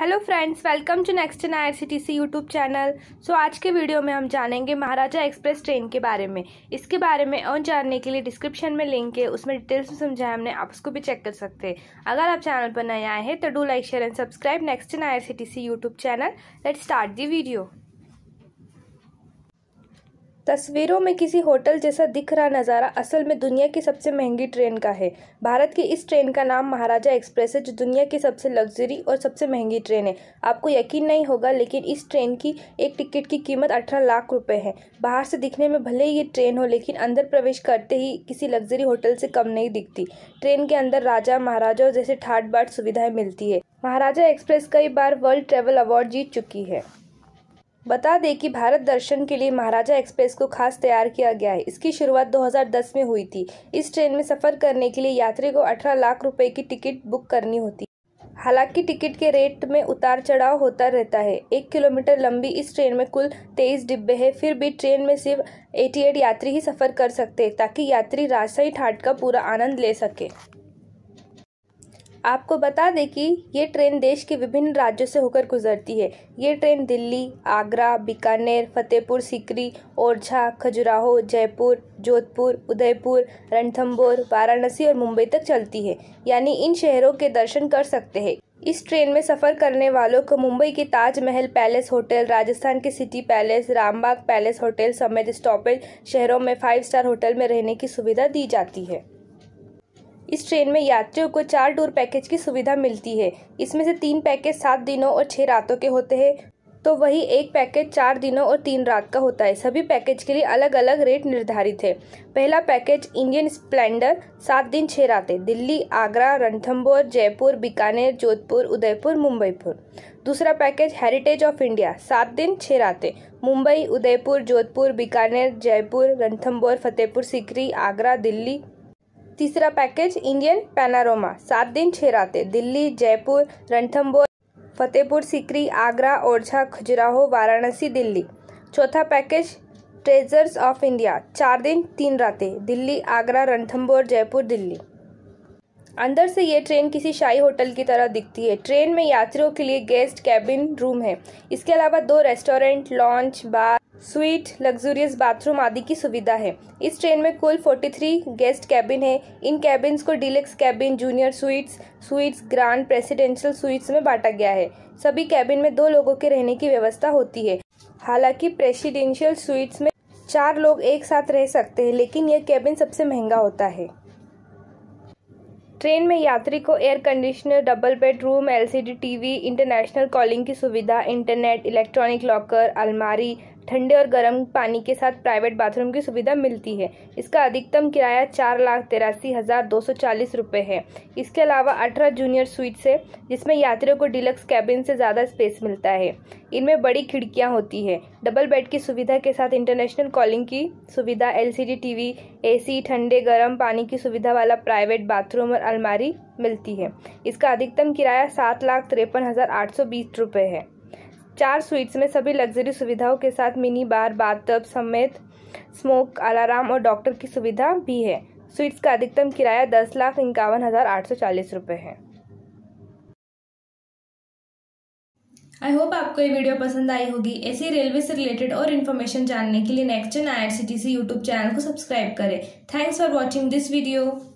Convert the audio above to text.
hello friends welcome to next N I C YouTube channel so आज के video में हम जानेंगे महाराजा एक्सप्रेस ट्रेन के बारे में इसके बारे में और जानने के लिए डिस्क्रिप्शन में लिंक है उसमें डिटेल्स में समझाया हमने आप उसको भी चेक कर सकते हैं अगर आप चैनल पर नए आए हैं तो do like share and subscribe next N I YouTube channel let start the video तस्वीरों में किसी होटल जैसा दिख रहा नज़ारा असल में दुनिया की सबसे महंगी ट्रेन का है भारत की इस ट्रेन का नाम महाराजा एक्सप्रेस है जो दुनिया की सबसे लग्जरी और सबसे महंगी ट्रेन है आपको यकीन नहीं होगा लेकिन इस ट्रेन की एक टिकट की कीमत अठारह लाख रुपए है बाहर से दिखने में भले ही ये ट्रेन हो लेकिन अंदर प्रवेश करते ही किसी लग्जरी होटल से कम नहीं दिखती ट्रेन के अंदर राजा महाराजा जैसे ठाट बाट सुविधाएँ मिलती है महाराजा एक्सप्रेस कई बार वर्ल्ड ट्रेवल अवार्ड जीत चुकी है बता दें कि भारत दर्शन के लिए महाराजा एक्सप्रेस को खास तैयार किया गया है इसकी शुरुआत 2010 में हुई थी इस ट्रेन में सफ़र करने के लिए यात्री को 18 लाख रुपए की टिकट बुक करनी होती हालांकि टिकट के रेट में उतार चढ़ाव होता रहता है एक किलोमीटर लंबी इस ट्रेन में कुल तेईस डिब्बे हैं फिर भी ट्रेन में सिर्फ 88 यात्री ही सफ़र कर सकते हैं ताकि यात्री राजशाही ठाट का पूरा आनंद ले सके आपको बता दें कि ये ट्रेन देश के विभिन्न राज्यों से होकर गुजरती है ये ट्रेन दिल्ली आगरा बीकानेर फतेहपुर सिकरी ओरछा खजुराहो जयपुर जोधपुर उदयपुर रणथम्बोर वाराणसी और मुंबई तक चलती है यानी इन शहरों के दर्शन कर सकते हैं इस ट्रेन में सफ़र करने वालों को मुंबई के ताजमहल पैलेस होटल राजस्थान के city palace Rambagh palace hotel समेत स्टॉपेज शहरों में फाइव स्टार होटल में रहने की सुविधा दी जाती है इस ट्रेन में यात्रियों को चार टूर पैकेज की सुविधा मिलती है इसमें से तीन पैकेज सात दिनों और छः रातों के होते हैं तो वही एक पैकेज चार दिनों और तीन रात का होता है सभी पैकेज के लिए अलग अलग रेट निर्धारित है पहला पैकेज इंडियन स्प्लेंडर सात दिन छः रातें दिल्ली आगरा रणथम्बोर जयपुर बीकानेर जोधपुर उदयपुर मुंबईपुर दूसरा पैकेज हेरिटेज ऑफ इंडिया सात दिन छः रातें मुंबई उदयपुर जोधपुर बीकानेर जयपुर रणथम्बोर फतेहपुर सिकरी आगरा दिल्ली तीसरा पैकेज इंडियन पैनारोमा सात दिन छः रातें दिल्ली जयपुर रणथम्बोर फतेहपुर सिकरी आगरा ओरछा खजुराहो वाराणसी दिल्ली चौथा पैकेज ट्रेजर्स ऑफ इंडिया चार दिन तीन रातें दिल्ली आगरा रणथम्बोर जयपुर दिल्ली अंदर से ये ट्रेन किसी शाही होटल की तरह दिखती है ट्रेन में यात्रियों के लिए गेस्ट कैबिन रूम है इसके अलावा दो restaurant lounge bar suite luxurious bathroom आदि की सुविधा है इस ट्रेन में कुल 43 गेस्ट कैबिन है इन कैबिन्स को deluxe cabin junior suites suites grand presidential suites में बांटा गया है सभी कैबिन में दो लोगों के रहने की व्यवस्था होती है हालांकि प्रेसिडेंशियल स्वीट्स में चार लोग एक साथ रह सकते हैं लेकिन यह कैबिन सबसे महंगा होता है ट्रेन में यात्री को air conditioner double bed room LCD TV international calling की सुविधा इंटरनेट इलेक्ट्रॉनिक लॉकर अलमारी ठंडे और गर्म पानी के साथ प्राइवेट बाथरूम की सुविधा मिलती है इसका अधिकतम किराया चार लाख तिरासी हज़ार दो सौ चालीस रुपये है इसके अलावा अठारह जूनियर स्वीट्स है जिसमें यात्रियों को डिलक्स कैबिन से ज़्यादा स्पेस मिलता है इनमें बड़ी खिड़कियाँ होती है डबल बेड की सुविधा के साथ इंटरनेशनल कॉलिंग की सुविधा एल ए एसी ठंडे गर्म पानी की सुविधा वाला प्राइवेट बाथरूम और अलमारी मिलती है इसका अधिकतम किराया सात लाख तिरपन हज़ार आठ सौ बीस रुपये है चार स्वीट्स में सभी लग्जरी सुविधाओं के साथ मिनी बार बाथटब समेत स्मोक अलार्म और डॉक्टर की सुविधा भी है स्वीट्स का अधिकतम किराया दस लाख इक्यावन हज़ार आठ सौ चालीस रुपये है आई होप आपको ये वीडियो पसंद आई होगी ऐसी रेलवे से रिलेटेड और इन्फॉर्मेशन जानने के लिए next gen I R C T C YouTube channel को सब्सक्राइब करें thanks for watching this video